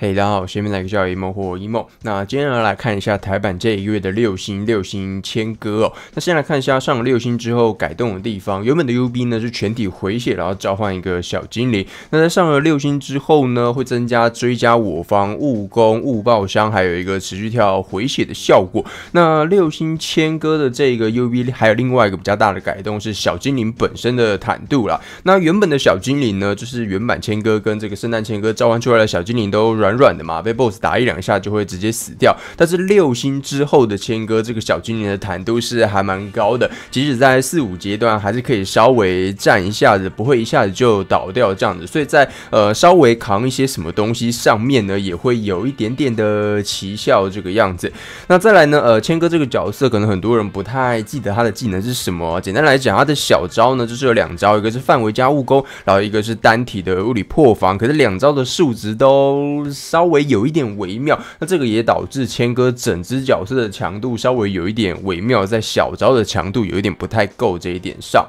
嘿，大家好，我前面来个叫一梦或一梦。那今天呢来看一下台版这一个月的六星六星千歌哦。那先来看一下上了六星之后改动的地方。原本的 UB 呢是全体回血，然后召唤一个小精灵。那在上了六星之后呢，会增加追加我方物攻、物爆伤，还有一个持续跳回血的效果。那六星千歌的这个 UB 还有另外一个比较大的改动是小精灵本身的坦度啦。那原本的小精灵呢，就是原版千歌跟这个圣诞千歌召唤出来的小精灵都软。软软的嘛，被 BOSS 打一两下就会直接死掉。但是六星之后的千哥这个小精灵的坦度是还蛮高的，即使在四五阶段还是可以稍微站一下子，不会一下子就倒掉这样子。所以在呃稍微扛一些什么东西上面呢，也会有一点点的奇效这个样子。那再来呢，呃，千哥这个角色可能很多人不太记得他的技能是什么。简单来讲，他的小招呢就是有两招，一个是范围加物攻，然后一个是单体的物理破防。可是两招的数值都。稍微有一点微妙，那这个也导致谦哥整只角色的强度稍微有一点微妙，在小招的强度有一点不太够这一点上。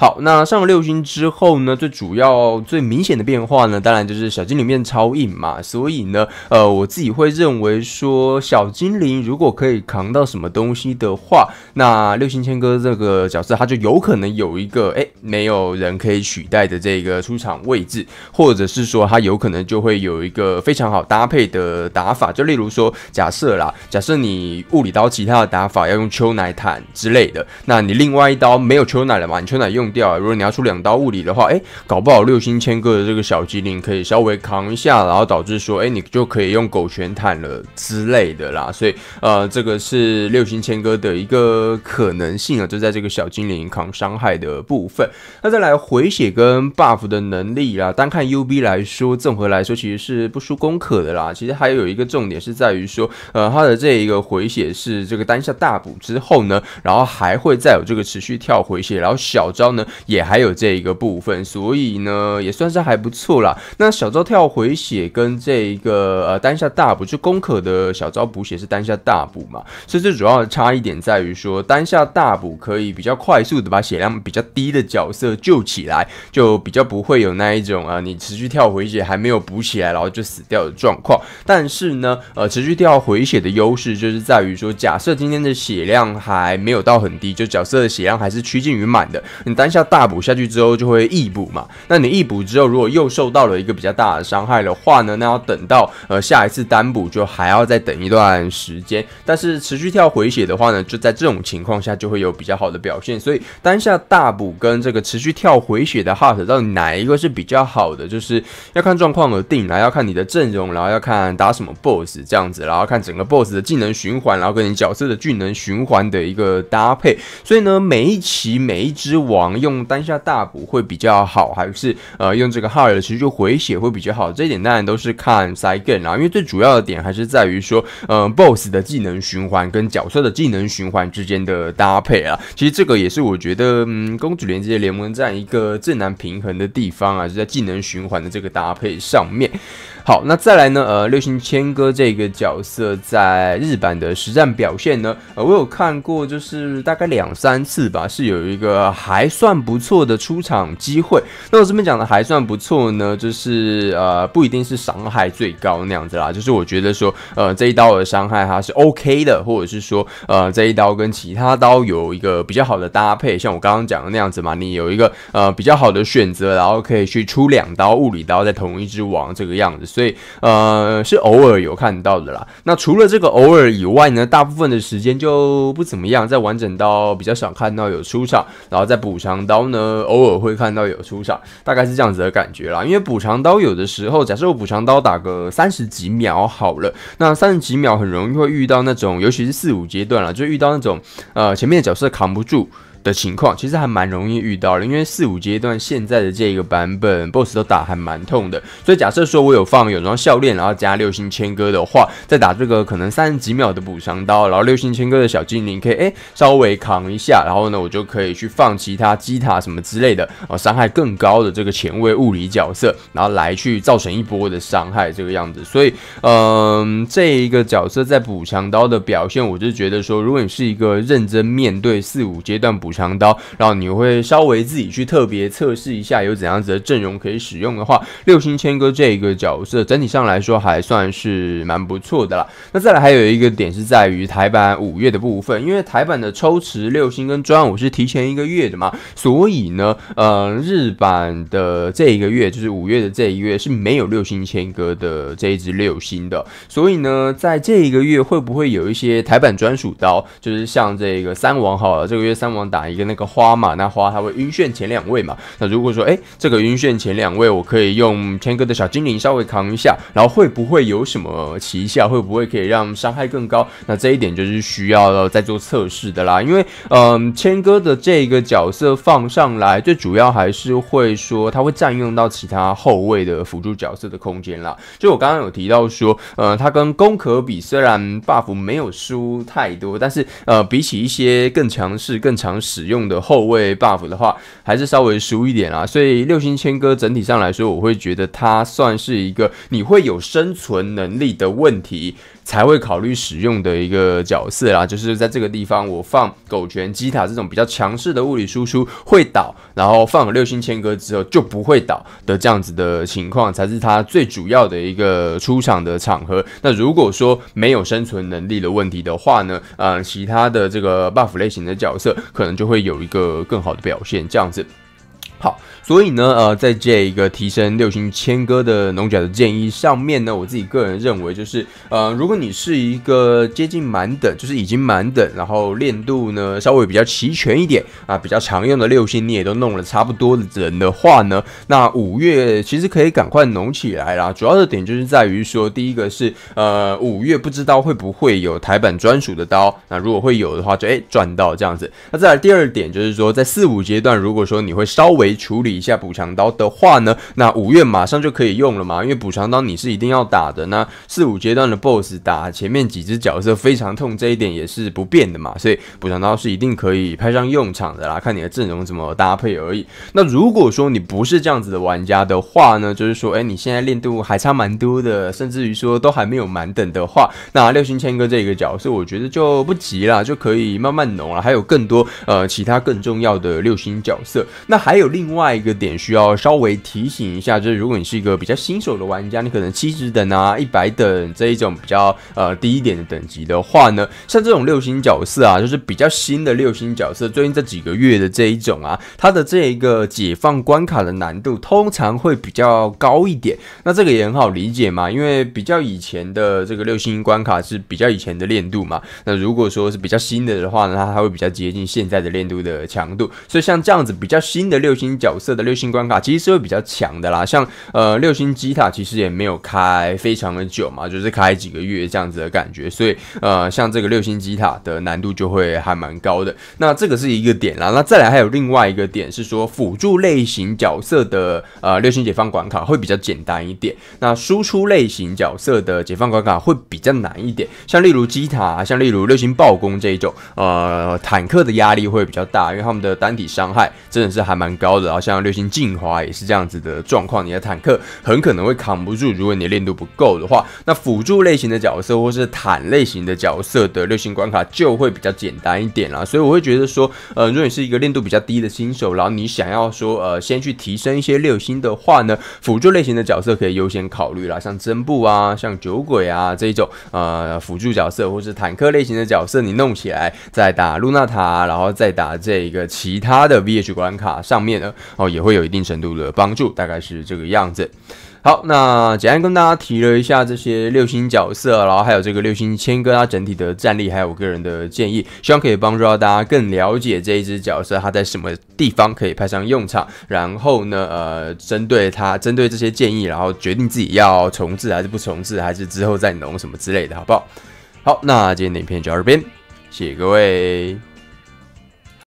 好，那上了六星之后呢，最主要最明显的变化呢，当然就是小精灵变超硬嘛。所以呢，呃，我自己会认为说，小精灵如果可以扛到什么东西的话，那六星千歌这个角色他就有可能有一个哎，没有人可以取代的这个出场位置，或者是说他有可能就会有一个非常好搭配的打法。就例如说，假设啦，假设你物理刀其他的打法要用秋乃坦之类的，那你另外一刀没有秋乃了嘛，你秋乃用。掉，如果你要出两刀物理的话，哎，搞不好六星千歌的这个小精灵可以稍微扛一下，然后导致说，哎，你就可以用狗拳坦了之类的啦。所以，呃，这个是六星千歌的一个可能性啊，就在这个小精灵扛伤害的部分。那再来回血跟 buff 的能力啦，单看 UB 来说，综合来说其实是不输功课的啦。其实还有一个重点是在于说，呃，它的这一个回血是这个单下大补之后呢，然后还会再有这个持续跳回血，然后小招呢。也还有这一个部分，所以呢也算是还不错啦。那小招跳回血跟这一个呃单下大补，就攻可的小招补血是单下大补嘛，所以最主要的差异点在于说单下大补可以比较快速的把血量比较低的角色救起来，就比较不会有那一种啊你持续跳回血还没有补起来，然后就死掉的状况。但是呢呃持续跳回血的优势就是在于说，假设今天的血量还没有到很低，就角色的血量还是趋近于满的。单下大补下去之后就会易补嘛？那你易补之后，如果又受到了一个比较大的伤害的话呢？那要等到呃下一次单补就还要再等一段时间。但是持续跳回血的话呢，就在这种情况下就会有比较好的表现。所以单下大补跟这个持续跳回血的 heart 到底哪一个是比较好的？就是要看状况而定然后要看你的阵容，然后要看打什么 boss 这样子，然后看整个 boss 的技能循环，然后跟你角色的技能循环的一个搭配。所以呢，每一期每一只王。用单下大补会比较好，还是呃用这个哈尔，其实就回血会比较好。这一点当然都是看赛 gen 啦，因为最主要的点还是在于说，嗯，boss 的技能循环跟角色的技能循环之间的搭配啊。其实这个也是我觉得，嗯，公主连接联盟这样一个最难平衡的地方啊，是在技能循环的这个搭配上面。好，那再来呢？呃，六星千歌这个角色在日版的实战表现呢？呃，我有看过，就是大概两三次吧，是有一个还算不错的出场机会。那我这边讲的还算不错呢，就是呃，不一定是伤害最高那样子啦，就是我觉得说，呃，这一刀的伤害它是 OK 的，或者是说，呃，这一刀跟其他刀有一个比较好的搭配，像我刚刚讲的那样子嘛，你有一个呃比较好的选择，然后可以去出两刀物理刀在同一只王这个样子。所以，呃，是偶尔有看到的啦。那除了这个偶尔以外呢，大部分的时间就不怎么样。在完整刀比较少看到有出场，然后在补偿刀呢，偶尔会看到有出场，大概是这样子的感觉啦。因为补偿刀有的时候，假设我补偿刀打个三十几秒好了，那三十几秒很容易会遇到那种，尤其是四五阶段了，就遇到那种，呃，前面的角色扛不住。的情况其实还蛮容易遇到的，因为四五阶段现在的这个版本 BOSS 都打还蛮痛的，所以假设说我有放有装项链，然后加六星千歌的话，再打这个可能三十几秒的补强刀，然后六星千歌的小精灵可以哎稍微扛一下，然后呢我就可以去放其他基塔什么之类的啊，伤害更高的这个前卫物理角色，然后来去造成一波的伤害这个样子，所以嗯这一个角色在补强刀的表现，我就觉得说如果你是一个认真面对四五阶段补。长刀，然后你会稍微自己去特别测试一下，有怎样子的阵容可以使用的话，六星千歌这一个角色整体上来说还算是蛮不错的啦。那再来还有一个点是在于台版五月的部分，因为台版的抽池六星跟专五是提前一个月的嘛，所以呢，呃，日版的这一个月就是五月的这一月是没有六星千歌的这一支六星的，所以呢，在这一个月会不会有一些台版专属刀，就是像这个三王好了，这个月三王打。哪一个那个花嘛？那花它会晕眩前两位嘛？那如果说哎，这个晕眩前两位，我可以用千哥的小精灵稍微扛一下，然后会不会有什么奇效？会不会可以让伤害更高？那这一点就是需要再做测试的啦。因为嗯，千哥的这个角色放上来，最主要还是会说他会占用到其他后卫的辅助角色的空间啦。就我刚刚有提到说，呃，他跟攻可比虽然 buff 没有输太多，但是呃，比起一些更强势、更强势。使用的后卫 buff 的话，还是稍微输一点啦，所以六星千歌整体上来说，我会觉得它算是一个你会有生存能力的问题。才会考虑使用的一个角色啦，就是在这个地方我放狗拳击塔这种比较强势的物理输出会倒，然后放了六星千歌之后就不会倒的这样子的情况，才是他最主要的一个出场的场合。那如果说没有生存能力的问题的话呢，嗯，其他的这个 buff 类型的角色可能就会有一个更好的表现，这样子。好。所以呢，呃，在这一个提升六星千歌的龙角的建议上面呢，我自己个人认为就是，呃，如果你是一个接近满等，就是已经满等，然后练度呢稍微比较齐全一点啊，比较常用的六星你也都弄了差不多的人的话呢，那五月其实可以赶快弄起来啦。主要的点就是在于说，第一个是，呃，五月不知道会不会有台版专属的刀，那如果会有的话，就哎赚到这样子。那再来第二点就是说，在四五阶段，如果说你会稍微处理。一下补偿刀的话呢，那五月马上就可以用了嘛？因为补偿刀你是一定要打的，那四五阶段的 BOSS 打前面几只角色非常痛，这一点也是不变的嘛。所以补偿刀是一定可以派上用场的啦，看你的阵容怎么搭配而已。那如果说你不是这样子的玩家的话呢，就是说，哎，你现在练度还差蛮多的，甚至于说都还没有满等的话，那六星千哥这个角色我觉得就不急啦，就可以慢慢浓了。还有更多呃其他更重要的六星角色，那还有另外一个。点需要稍微提醒一下，就是如果你是一个比较新手的玩家，你可能七十等啊、一百等这一种比较呃低一点的等级的话呢，像这种六星角色啊，就是比较新的六星角色，最近这几个月的这一种啊，它的这一个解放关卡的难度通常会比较高一点。那这个也很好理解嘛，因为比较以前的这个六星关卡是比较以前的练度嘛。那如果说是比较新的的话呢，它还会比较接近现在的练度的强度。所以像这样子比较新的六星角色六星关卡其实是会比较强的啦，像呃六星机塔其实也没有开非常的久嘛，就是开几个月这样子的感觉，所以呃像这个六星机塔的难度就会还蛮高的，那这个是一个点啦。那再来还有另外一个点是说，辅助类型角色的呃六星解放关卡会比较简单一点，那输出类型角色的解放关卡会比较难一点，像例如机塔，像例如六星暴攻这一种，呃坦克的压力会比较大，因为他们的单体伤害真的是还蛮高的，然后像。六星进化也是这样子的状况，你的坦克很可能会扛不住，如果你练度不够的话，那辅助类型的角色或是坦类型的角色的六星关卡就会比较简单一点啦。所以我会觉得说，呃，如果你是一个练度比较低的新手，然后你想要说，呃，先去提升一些六星的话呢，辅助类型的角色可以优先考虑啦，像真布啊，像酒鬼啊这一种，呃，辅助角色或是坦克类型的角色，你弄起来再打露娜塔，然后再打这个其他的 VH 关卡上面呢，哦。也会有一定程度的帮助，大概是这个样子。好，那简单跟大家提了一下这些六星角色，然后还有这个六星千哥他整体的战力，还有我个人的建议，希望可以帮助到大家更了解这一只角色，他在什么地方可以派上用场。然后呢，呃，针对他，针对这些建议，然后决定自己要重置还是不重置，还是之后再弄什么之类的，好不好？好，那今天的影片就到这边，谢谢各位。